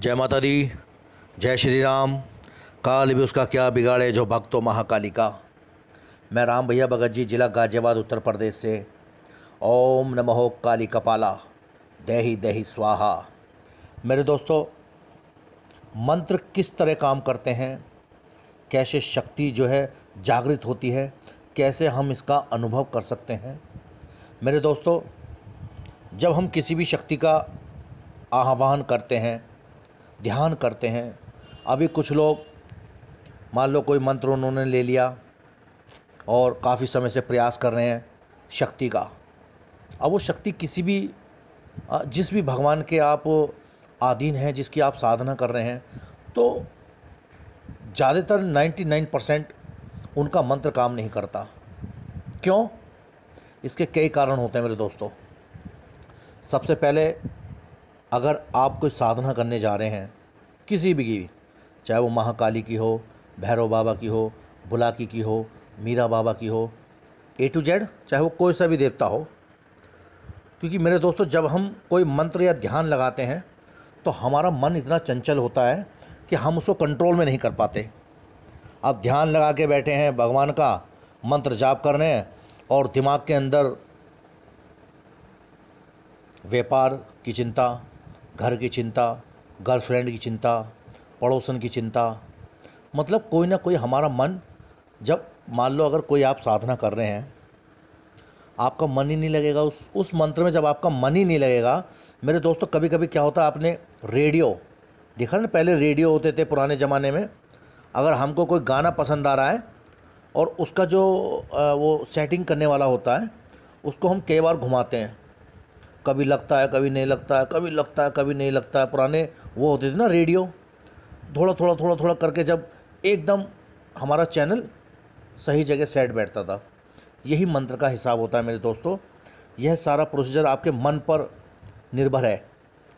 जय माता दी जय श्री राम काल भी उसका क्या बिगाड़े जो भक्तो महाकाली का मैं राम भैया भगत जी जिला गाजियाबाद उत्तर प्रदेश से ओम नमो काली कपाला दही दही स्वाहा मेरे दोस्तों मंत्र किस तरह काम करते हैं कैसे शक्ति जो है जागृत होती है कैसे हम इसका अनुभव कर सकते हैं मेरे दोस्तों जब हम किसी भी शक्ति का आह्वान करते हैं ध्यान करते हैं अभी कुछ लोग मान लो कोई मंत्र उन्होंने ले लिया और काफ़ी समय से प्रयास कर रहे हैं शक्ति का अब वो शक्ति किसी भी जिस भी भगवान के आप आधीन हैं जिसकी आप साधना कर रहे हैं तो ज़्यादातर 99 परसेंट उनका मंत्र काम नहीं करता क्यों इसके कई कारण होते हैं मेरे दोस्तों सबसे पहले अगर आप कोई साधना करने जा रहे हैं किसी भी की चाहे वो महाकाली की हो भैरव बाबा की हो बुलाकी की हो मीरा बाबा की हो ए टू जेड चाहे वो कोई सा भी देवता हो क्योंकि मेरे दोस्तों जब हम कोई मंत्र या ध्यान लगाते हैं तो हमारा मन इतना चंचल होता है कि हम उसको कंट्रोल में नहीं कर पाते आप ध्यान लगा के बैठे हैं भगवान का मंत्र जाप कर रहे हैं और दिमाग के अंदर व्यापार की चिंता घर की चिंता गर्लफ्रेंड की चिंता पड़ोसन की चिंता मतलब कोई ना कोई हमारा मन जब मान लो अगर कोई आप साधना कर रहे हैं आपका मन ही नहीं लगेगा उस उस मंत्र में जब आपका मन ही नहीं लगेगा मेरे दोस्तों कभी कभी क्या होता है आपने रेडियो देखा ना पहले रेडियो होते थे पुराने ज़माने में अगर हमको कोई गाना पसंद आ रहा है और उसका जो वो सेटिंग करने वाला होता है उसको हम कई बार घुमाते हैं कभी लगता है कभी नहीं लगता है कभी लगता है कभी नहीं लगता है पुराने वो होते थे ना रेडियो थोड़ा थोड़ा थोड़ा थोड़ा करके जब एकदम हमारा चैनल सही जगह सेट बैठता था यही मंत्र का हिसाब होता है मेरे दोस्तों यह सारा प्रोसीजर आपके मन पर निर्भर है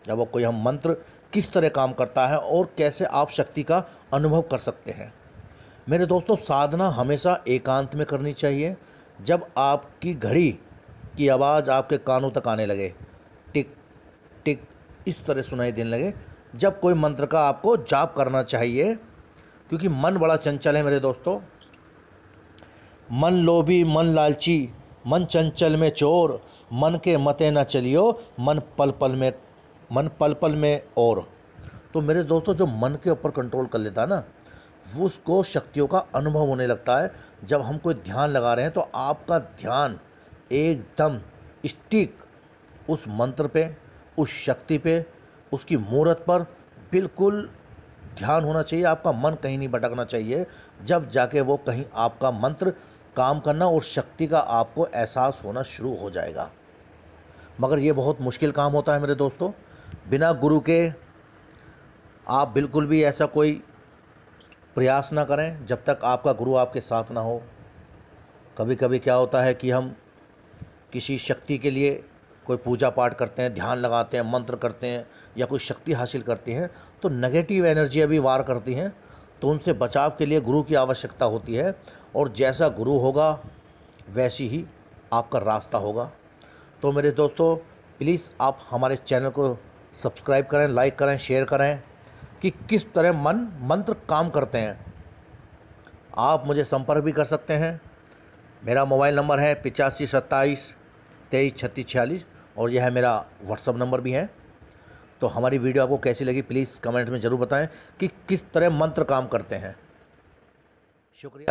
जब वो कोई हम मंत्र किस तरह काम करता है और कैसे आप शक्ति का अनुभव कर सकते हैं मेरे दोस्तों साधना हमेशा एकांत में करनी चाहिए जब आपकी घड़ी की आवाज़ आपके कानों तक आने लगे टिक टिक इस तरह सुनाई देने लगे जब कोई मंत्र का आपको जाप करना चाहिए क्योंकि मन बड़ा चंचल है मेरे दोस्तों मन लोभी मन लालची मन चंचल में चोर मन के मते ना चलियो मन पल पल में मन पल पल में और तो मेरे दोस्तों जो मन के ऊपर कंट्रोल कर लेता है ना उसको शक्तियों का अनुभव होने लगता है जब हम कोई ध्यान लगा रहे हैं तो आपका ध्यान एकदम स्टिक उस मंत्र पे उस शक्ति पे उसकी मूर्त पर बिल्कुल ध्यान होना चाहिए आपका मन कहीं नहीं भटकना चाहिए जब जाके वो कहीं आपका मंत्र काम करना और शक्ति का आपको एहसास होना शुरू हो जाएगा मगर ये बहुत मुश्किल काम होता है मेरे दोस्तों बिना गुरु के आप बिल्कुल भी ऐसा कोई प्रयास ना करें जब तक आपका गुरु आपके साथ ना हो कभी कभी क्या होता है कि हम किसी शक्ति के लिए कोई पूजा पाठ करते हैं ध्यान लगाते हैं मंत्र करते हैं या कोई शक्ति हासिल करते हैं तो नेगेटिव एनर्जी अभी वार करती हैं तो उनसे बचाव के लिए गुरु की आवश्यकता होती है और जैसा गुरु होगा वैसी ही आपका रास्ता होगा तो मेरे दोस्तों प्लीज़ आप हमारे चैनल को सब्सक्राइब करें लाइक करें शेयर करें कि किस तरह मन मंत्र काम करते हैं आप मुझे संपर्क भी कर सकते हैं मेरा मोबाइल नंबर है पिचासी सत्ताईस तेईस छत्तीस छियालीस और यह है मेरा व्हाट्सअप नंबर भी है तो हमारी वीडियो आपको कैसी लगी प्लीज़ कमेंट में ज़रूर बताएं कि किस तरह मंत्र काम करते हैं शुक्रिया